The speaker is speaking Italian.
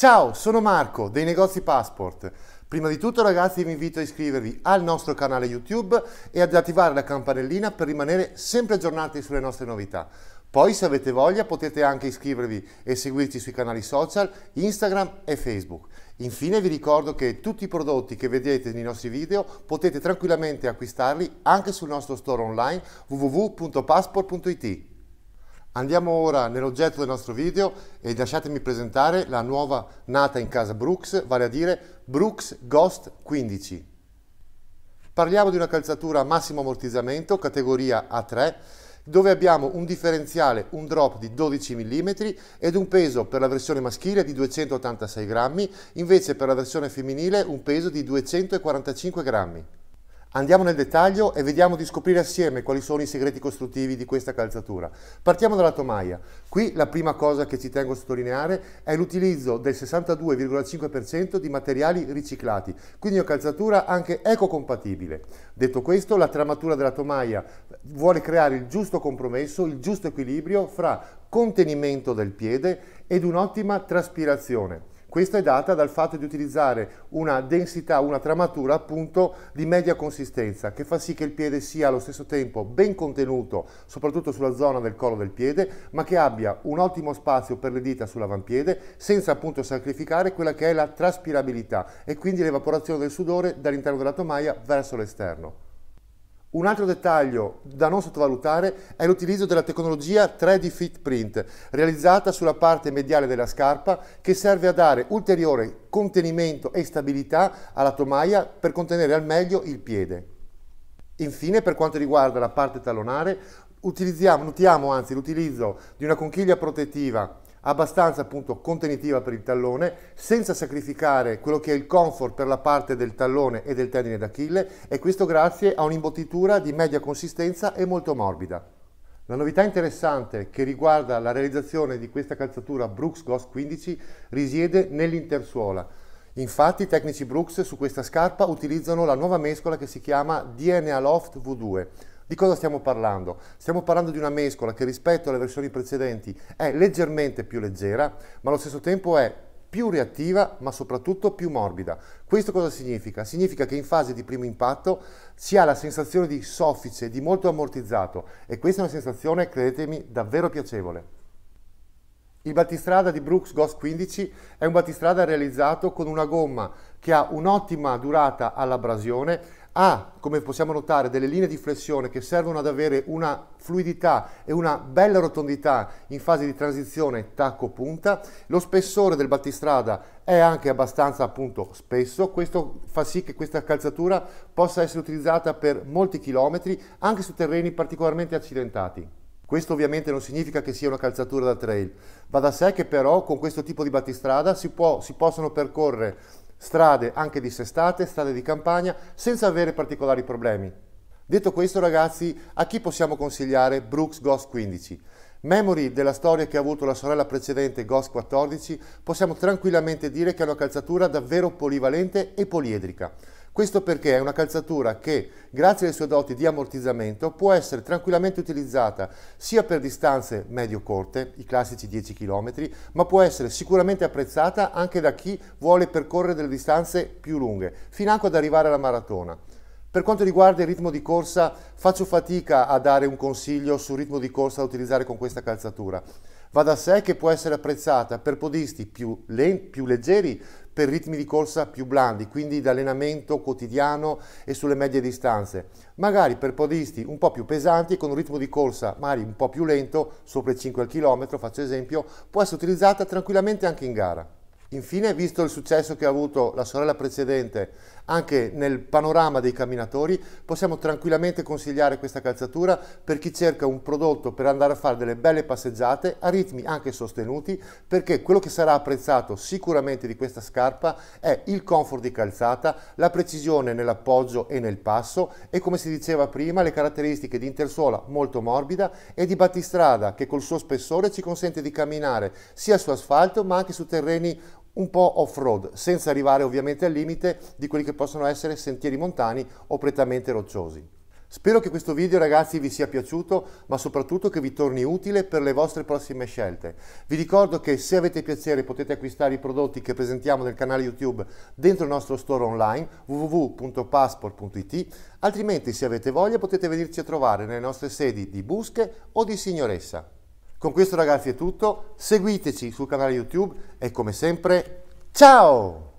Ciao, sono Marco dei negozi Passport. Prima di tutto ragazzi vi invito a iscrivervi al nostro canale YouTube e ad attivare la campanellina per rimanere sempre aggiornati sulle nostre novità. Poi se avete voglia potete anche iscrivervi e seguirci sui canali social Instagram e Facebook. Infine vi ricordo che tutti i prodotti che vedete nei nostri video potete tranquillamente acquistarli anche sul nostro store online www.passport.it. Andiamo ora nell'oggetto del nostro video e lasciatemi presentare la nuova nata in casa Brooks, vale a dire Brooks Ghost 15. Parliamo di una calzatura massimo ammortizzamento, categoria A3, dove abbiamo un differenziale, un drop di 12 mm ed un peso per la versione maschile di 286 grammi, invece per la versione femminile un peso di 245 grammi. Andiamo nel dettaglio e vediamo di scoprire assieme quali sono i segreti costruttivi di questa calzatura. Partiamo dalla tomaia. Qui la prima cosa che ci tengo a sottolineare è l'utilizzo del 62,5% di materiali riciclati, quindi una calzatura anche ecocompatibile. Detto questo, la tramatura della tomaia vuole creare il giusto compromesso, il giusto equilibrio fra contenimento del piede ed un'ottima traspirazione. Questa è data dal fatto di utilizzare una densità, una tramatura appunto di media consistenza che fa sì che il piede sia allo stesso tempo ben contenuto soprattutto sulla zona del collo del piede ma che abbia un ottimo spazio per le dita sull'avampiede senza appunto sacrificare quella che è la traspirabilità e quindi l'evaporazione del sudore dall'interno della tomaia verso l'esterno. Un altro dettaglio da non sottovalutare è l'utilizzo della tecnologia 3D Fit Print, realizzata sulla parte mediale della scarpa, che serve a dare ulteriore contenimento e stabilità alla tomaia per contenere al meglio il piede. Infine, per quanto riguarda la parte tallonare, utilizziamo, notiamo anzi l'utilizzo di una conchiglia protettiva abbastanza appunto contenitiva per il tallone, senza sacrificare quello che è il comfort per la parte del tallone e del tendine d'Achille e questo grazie a un'imbottitura di media consistenza e molto morbida. La novità interessante che riguarda la realizzazione di questa calzatura Brooks Ghost 15 risiede nell'intersuola. Infatti i tecnici Brooks su questa scarpa utilizzano la nuova mescola che si chiama DNA Loft V2, di cosa stiamo parlando? Stiamo parlando di una mescola che rispetto alle versioni precedenti è leggermente più leggera, ma allo stesso tempo è più reattiva ma soprattutto più morbida. Questo cosa significa? Significa che in fase di primo impatto si ha la sensazione di soffice, di molto ammortizzato e questa è una sensazione, credetemi, davvero piacevole. Il battistrada di Brooks Ghost 15 è un battistrada realizzato con una gomma che ha un'ottima durata all'abrasione ha, come possiamo notare, delle linee di flessione che servono ad avere una fluidità e una bella rotondità in fase di transizione tacco-punta. Lo spessore del battistrada è anche abbastanza appunto spesso, questo fa sì che questa calzatura possa essere utilizzata per molti chilometri anche su terreni particolarmente accidentati. Questo ovviamente non significa che sia una calzatura da trail, va da sé che però con questo tipo di battistrada si, può, si possono percorrere strade anche di sestate, strade di campagna, senza avere particolari problemi. Detto questo ragazzi, a chi possiamo consigliare Brooks Ghost 15? Memory della storia che ha avuto la sorella precedente Ghost 14, possiamo tranquillamente dire che è una calzatura davvero polivalente e poliedrica. Questo perché è una calzatura che, grazie alle sue doti di ammortizzamento, può essere tranquillamente utilizzata sia per distanze medio-corte, i classici 10 km, ma può essere sicuramente apprezzata anche da chi vuole percorrere delle distanze più lunghe, fino ad arrivare alla maratona. Per quanto riguarda il ritmo di corsa, faccio fatica a dare un consiglio sul ritmo di corsa da utilizzare con questa calzatura Va da sé che può essere apprezzata per podisti più, più leggeri, per ritmi di corsa più blandi, quindi di allenamento quotidiano e sulle medie distanze, magari per podisti un po' più pesanti con un ritmo di corsa magari un po' più lento, sopra i 5 km, faccio esempio, può essere utilizzata tranquillamente anche in gara. Infine, visto il successo che ha avuto la sorella precedente anche nel panorama dei camminatori, possiamo tranquillamente consigliare questa calzatura per chi cerca un prodotto per andare a fare delle belle passeggiate a ritmi anche sostenuti, perché quello che sarà apprezzato sicuramente di questa scarpa è il comfort di calzata, la precisione nell'appoggio e nel passo e come si diceva prima le caratteristiche di intersuola molto morbida e di battistrada che col suo spessore ci consente di camminare sia su asfalto ma anche su terreni un po' off-road, senza arrivare ovviamente al limite di quelli che possono essere sentieri montani o prettamente rocciosi. Spero che questo video ragazzi vi sia piaciuto, ma soprattutto che vi torni utile per le vostre prossime scelte. Vi ricordo che se avete piacere potete acquistare i prodotti che presentiamo nel canale YouTube dentro il nostro store online www.passport.it, altrimenti se avete voglia potete venirci a trovare nelle nostre sedi di Busche o di Signoressa. Con questo ragazzi è tutto, seguiteci sul canale YouTube e come sempre, ciao!